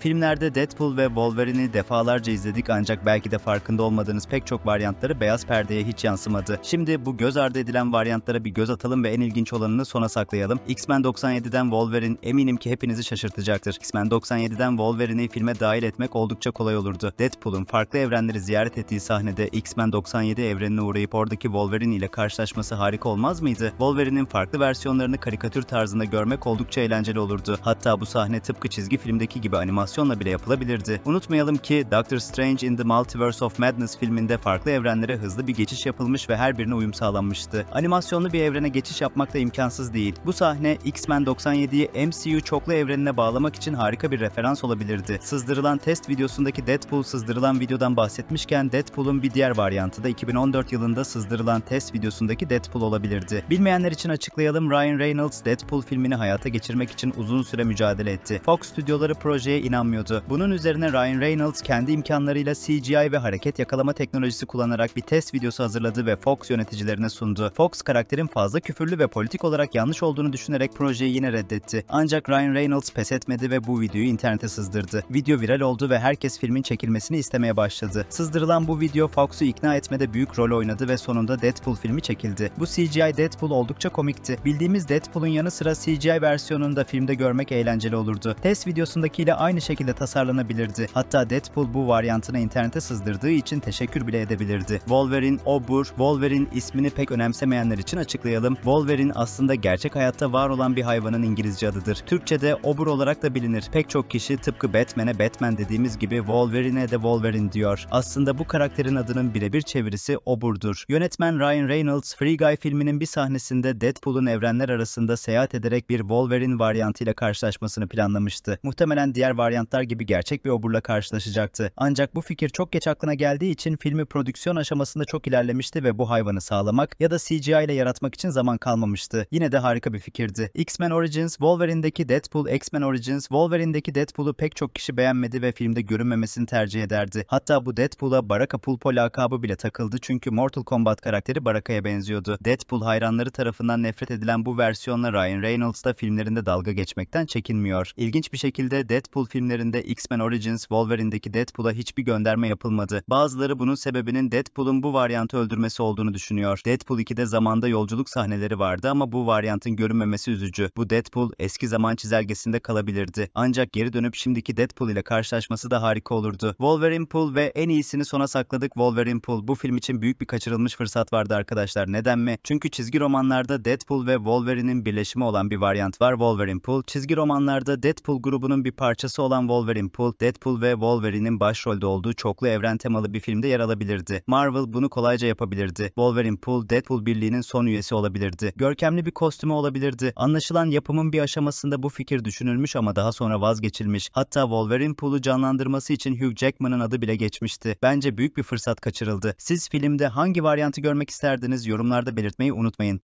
Filmlerde Deadpool ve Wolverine'i defalarca izledik ancak belki de farkında olmadığınız pek çok varyantları beyaz perdeye hiç yansımadı. Şimdi bu göz ardı edilen varyantlara bir göz atalım ve en ilginç olanını sona saklayalım. X-Men 97'den Wolverine eminim ki hepinizi şaşırtacaktır. X-Men 97'den Wolverine'i filme dahil etmek oldukça kolay olurdu. Deadpool'un farklı evrenleri ziyaret ettiği sahnede X-Men 97 evrenine uğrayıp oradaki Wolverine ile karşılaşması harika olmaz mıydı? Wolverine'in farklı versiyonlarını karikatür tarzında görmek oldukça eğlenceli olurdu. Hatta bu sahne tıpkı çizgi filmdeki gibi animasyon animasyonla bile yapılabilirdi. Unutmayalım ki Doctor Strange in the Multiverse of Madness filminde farklı evrenlere hızlı bir geçiş yapılmış ve her birine uyum sağlanmıştı. Animasyonlu bir evrene geçiş yapmak da imkansız değil. Bu sahne X-Men 97'yi MCU çoklu evrenine bağlamak için harika bir referans olabilirdi. Sızdırılan test videosundaki Deadpool sızdırılan videodan bahsetmişken Deadpool'un bir diğer varyantı da 2014 yılında sızdırılan test videosundaki Deadpool olabilirdi. Bilmeyenler için açıklayalım Ryan Reynolds Deadpool filmini hayata geçirmek için uzun süre mücadele etti. Fox stüdyoları projeye inan inanmıyordu. Bunun üzerine Ryan Reynolds kendi imkanlarıyla CGI ve hareket yakalama teknolojisi kullanarak bir test videosu hazırladı ve Fox yöneticilerine sundu. Fox karakterin fazla küfürlü ve politik olarak yanlış olduğunu düşünerek projeyi yine reddetti. Ancak Ryan Reynolds pes etmedi ve bu videoyu internete sızdırdı. Video viral oldu ve herkes filmin çekilmesini istemeye başladı. Sızdırılan bu video Fox'u ikna etmede büyük rol oynadı ve sonunda Deadpool filmi çekildi. Bu CGI Deadpool oldukça komikti. Bildiğimiz Deadpool'un yanı sıra CGI versiyonunu da filmde görmek eğlenceli olurdu. Test videosundakiyle aynı şekilde tasarlanabilirdi. Hatta Deadpool bu varyantını internete sızdırdığı için teşekkür bile edebilirdi. Wolverine, Obur, Wolverine ismini pek önemsemeyenler için açıklayalım. Wolverine aslında gerçek hayatta var olan bir hayvanın İngilizce adıdır. Türkçe'de Obur olarak da bilinir. Pek çok kişi tıpkı Batman'e Batman dediğimiz gibi Wolverine'e de Wolverine diyor. Aslında bu karakterin adının birebir çevirisi Obur'dur. Yönetmen Ryan Reynolds, Free Guy filminin bir sahnesinde Deadpool'un evrenler arasında seyahat ederek bir Wolverine varyantıyla karşılaşmasını planlamıştı. Muhtemelen diğer varyant varyantlar gibi gerçek bir oburla karşılaşacaktı. Ancak bu fikir çok geç aklına geldiği için filmi prodüksiyon aşamasında çok ilerlemişti ve bu hayvanı sağlamak ya da CGI ile yaratmak için zaman kalmamıştı. Yine de harika bir fikirdi. X-Men Origins, Wolverine'deki Deadpool, X-Men Origins, Wolverine'deki Deadpool'u pek çok kişi beğenmedi ve filmde görünmemesini tercih ederdi. Hatta bu Deadpool'a Baraka Pulpo lakabı bile takıldı çünkü Mortal Kombat karakteri Baraka'ya benziyordu. Deadpool hayranları tarafından nefret edilen bu versiyonla Ryan Reynolds da filmlerinde dalga geçmekten çekinmiyor. İlginç bir şekilde Deadpool filmi filmlerinde X-Men Origins, Wolverine'deki Deadpool'a hiçbir gönderme yapılmadı. Bazıları bunun sebebinin Deadpool'un bu varyantı öldürmesi olduğunu düşünüyor. Deadpool 2'de zamanda yolculuk sahneleri vardı ama bu varyantın görünmemesi üzücü. Bu Deadpool eski zaman çizelgesinde kalabilirdi. Ancak geri dönüp şimdiki Deadpool ile karşılaşması da harika olurdu. Wolverine Pool ve en iyisini sona sakladık Wolverine Pool. Bu film için büyük bir kaçırılmış fırsat vardı arkadaşlar. Neden mi? Çünkü çizgi romanlarda Deadpool ve Wolverine'in birleşimi olan bir varyant var Wolverine Pool. Çizgi romanlarda Deadpool grubunun bir parçası olan olan Wolverine Pool, Deadpool ve Wolverine'in başrolde olduğu çoklu evren temalı bir filmde yer alabilirdi. Marvel bunu kolayca yapabilirdi. Wolverine Pool, Deadpool birliğinin son üyesi olabilirdi. Görkemli bir kostümü olabilirdi. Anlaşılan yapımın bir aşamasında bu fikir düşünülmüş ama daha sonra vazgeçilmiş. Hatta Wolverine Pool'u canlandırması için Hugh Jackman'ın adı bile geçmişti. Bence büyük bir fırsat kaçırıldı. Siz filmde hangi varyantı görmek isterdiniz yorumlarda belirtmeyi unutmayın.